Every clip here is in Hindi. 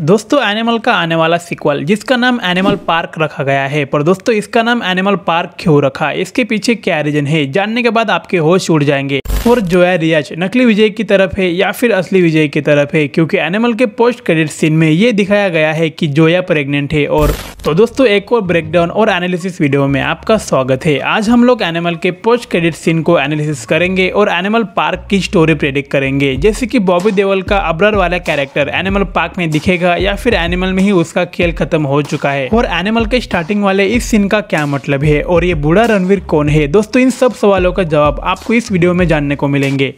दोस्तों एनिमल का आने वाला सिक्वल जिसका नाम एनिमल पार्क रखा गया है पर दोस्तों इसका नाम एनिमल पार्क क्यों रखा इसके पीछे क्या रीजन है जानने के बाद आपके होश उड़ जाएंगे और जोया रियाज नकली विजय की तरफ है या फिर असली विजय की तरफ है क्योंकि एनिमल के पोस्ट क्रेडिट सीन में ये दिखाया गया है कि जोया प्रेग्नेंट है और तो दोस्तों एक और ब्रेकडाउन और एनालिसिस वीडियो में आपका स्वागत है आज हम लोग एनिमल के पोस्ट क्रेडिट सीन को एनालिसिस करेंगे और एनिमल पार्क की स्टोरी प्रेडिक्ट करेंगे जैसे कि बॉबी देवल का अब्रर वाला कैरेक्टर एनिमल पार्क में दिखेगा या फिर एनिमल में ही उसका खेल खत्म हो चुका है और एनिमल के स्टार्टिंग वाले इस सीन का क्या मतलब है और ये बूढ़ा रणवीर कौन है दोस्तों इन सब सवालों का जवाब आपको इस वीडियो में जानने को मिलेंगे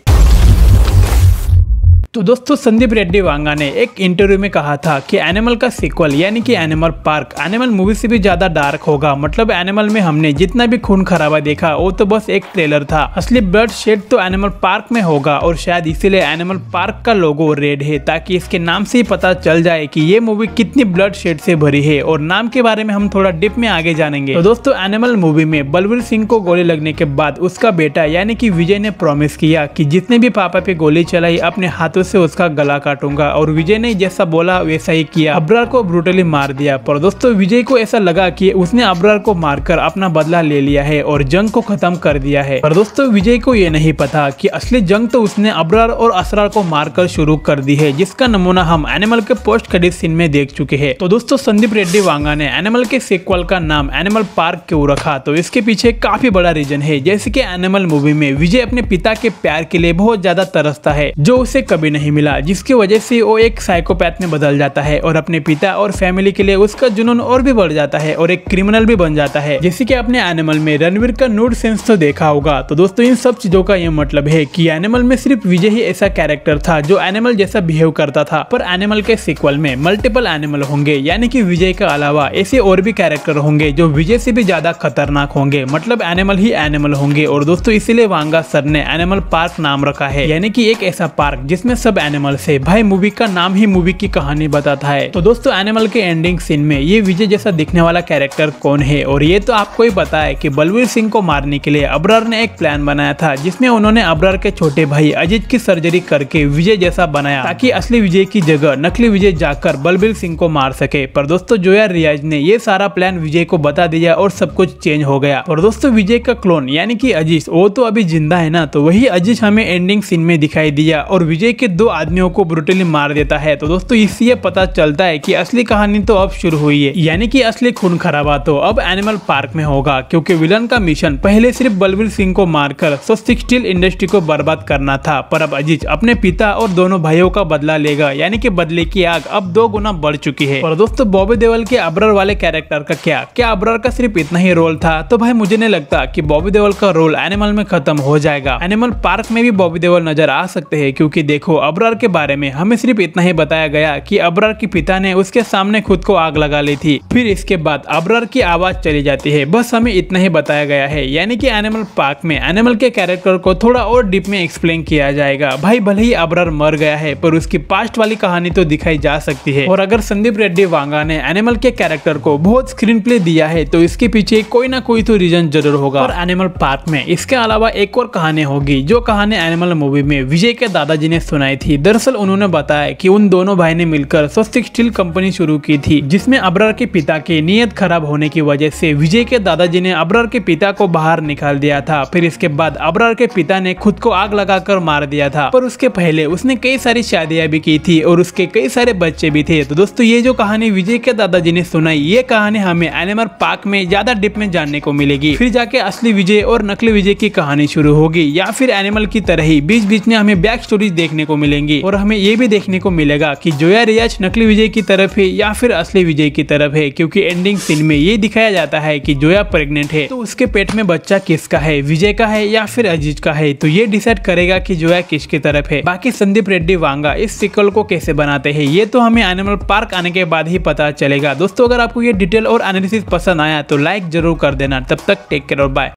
तो दोस्तों संदीप रेड्डी वांगा ने एक इंटरव्यू में कहा था कि एनिमल का सीक्वल यानी कि एनिमल पार्क एनिमल मूवी से भी ज्यादा डार्क होगा मतलब एनिमल में हमने जितना भी खून खराबा देखा वो तो बस एक ट्रेलर था असली ब्लड शेड तो एनिमल पार्क में होगा और शायद इसीलिए एनिमल पार्क का लोगो रेड है ताकि इसके नाम से ही पता चल जाए की ये मूवी कितनी ब्लड शेड से भरी है और नाम के बारे में हम थोड़ा डिप में आगे जानेंगे तो दोस्तों एनिमल मूवी में बलवीर सिंह को गोली लगने के बाद उसका बेटा यानी की विजय ने प्रोमिस किया की जितने भी पापा पे गोली चलाई अपने हाथों से उसका गला काटूंगा और विजय ने जैसा बोला वैसा ही किया अब्रार को ब्रूटली मार दिया पर दोस्तों विजय को ऐसा लगा कि उसने अब्रार को मारकर अपना बदला ले लिया है और जंग को खत्म कर दिया है पर दोस्तों विजय को ये नहीं पता कि असली जंग तो उसने अब्रार और असरार को मारकर शुरू कर दी है जिसका नमूना हम एनिमल के पोस्ट कड़ी सीन में देख चुके हैं तो दोस्तों संदीप रेड्डी वांगा ने एनिमल के सिक्वल का नाम एनिमल पार्क क्यों रखा तो इसके पीछे काफी बड़ा रीजन है जैसे की एनिमल मूवी में विजय अपने पिता के प्यार के लिए बहुत ज्यादा तरसता है जो उसे कभी नहीं मिला जिसकी वजह से वो एक साइकोपैथ में बदल जाता है और अपने पिता और फैमिली के लिए उसका जुनून और भी बढ़ जाता है और एक क्रिमिनल भी बन जाता है जैसे की आपने एनिमल में रणवीर का नूड सेंस तो देखा होगा तो दोस्तों इन सब चीजों का यह मतलब है की एनिमल में सिर्फ विजय ही ऐसा कैरेक्टर था जो एनिमल जैसा बिहेव करता था पर एनिमल के सिक्वल में मल्टीपल एनिमल होंगे यानी कि विजय के अलावा ऐसे और भी कैरेक्टर होंगे जो विजय से भी ज्यादा खतरनाक होंगे मतलब एनिमल ही एनिमल होंगे और दोस्तों इसीलिए वांगा सर ने एनिमल पार्क नाम रखा है यानी कि एक ऐसा पार्क जिसमें सब एनिमल से भाई मूवी का नाम ही मूवी की कहानी बताता है तो दोस्तों एनिमल के एंडिंग सीन में ये विजय जैसा दिखने वाला कैरेक्टर कौन है और ये तो आपको ही पता है की बलवीर सिंह को मारने के लिए अबरार ने एक प्लान बनाया था जिसमें उन्होंने अबरार के छोटे भाई अजीत की सर्जरी करके विजय जैसा बनाया ताकि असली विजय की जगह नकली विजय जाकर बलबीर सिंह को मार सके पर दोस्तों जोया रियाज ने ये सारा प्लान विजय को बता दिया और सब कुछ चेंज हो गया और दोस्तों विजय का क्लोन यानी कि अजीज वो तो अभी जिंदा है ना तो वही अजीत हमें एंडिंग सीन में दिखाई दिया और विजय के के दो आदमियों को ब्रुटली मार देता है तो दोस्तों इससे पता चलता है कि असली कहानी तो अब शुरू हुई है यानी कि असली खून खराबा तो अब एनिमल पार्क में होगा क्योंकि विलन का मिशन पहले सिर्फ बलवीर सिंह को मारकर स्वस्तिक स्टील इंडस्ट्री को बर्बाद करना था पर अब अजीज अपने पिता और दोनों भाइयों का बदला लेगा यानी कि बदले की आग अब दो गुना बढ़ चुकी है और दोस्तों बॉबी देवल के अब्रर वाले कैरेक्टर का क्या क्या अब्रर का सिर्फ इतना ही रोल था तो भाई मुझे नहीं लगता की बॉबी देवल का रोल एनिमल में खत्म हो जाएगा एनिमल पार्क में भी बॉबी देवल नजर आ सकते हैं क्यूँकी देखो अबरार के बारे में हमें सिर्फ इतना ही बताया गया कि अबरार के पिता ने उसके सामने खुद को आग लगा ली थी फिर इसके बाद अबरार की आवाज चली जाती है बस हमें इतना ही बताया गया है यानी कि एनिमल पार्क में एनिमल के कैरेक्टर को थोड़ा और डीप में एक्सप्लेन किया जाएगा भाई भले ही अबरार मर गया है पर उसकी पास्ट वाली कहानी तो दिखाई जा सकती है और अगर संदीप रेड्डी वांगा ने एनिमल के कैरेक्टर को बहुत स्क्रीन प्ले दिया है तो इसके पीछे कोई ना कोई तो रीजन जरूर होगा और एनिमल पार्क में इसके अलावा एक और कहानी होगी जो कहानी एनिमल मूवी में विजय के दादाजी ने सुनाई बनाई थी दरअसल उन्होंने बताया कि उन दोनों भाई ने मिलकर स्वस्तिक स्टील कंपनी शुरू की थी जिसमें अबरार के पिता के नियत खराब होने की वजह से विजय के दादाजी ने अबरार के पिता को बाहर निकाल दिया था फिर इसके बाद अबरार के पिता ने खुद को आग लगाकर मार दिया था पर उसके पहले उसने कई सारी शादियां भी की थी और उसके कई सारे बच्चे भी थे तो दोस्तों ये जो कहानी विजय के दादाजी ने सुनाई ये कहानी हमें एनिमल पार्क में ज्यादा डिप में जानने को मिलेगी फिर जाके असली विजय और नकली विजय की कहानी शुरू होगी या फिर एनिमल की तरह ही बीच बीच में हमें बैक स्टोरी देखने को मिलेंगी और हमें ये भी देखने को मिलेगा की जोया रियाज नकली विजय की तरफ है या फिर असली विजय की तरफ है क्यूँकी एंडिंग सीन में ये दिखाया जाता है की जोया प्रेगनेंट है तो उसके पेट में बच्चा किसका है विजय का है या फिर अजीज का है तो ये डिसाइड करेगा की जोया किसकी तरफ है बाकी संदीप रेड्डी वांगा इस सिकल को कैसे बनाते हैं ये तो हमें एनिमल पार्क आने के बाद ही पता चलेगा दोस्तों अगर आपको ये डिटेल और एनालिसिस पसंद आया तो लाइक जरूर कर देना तब तक टेक केयर और बाय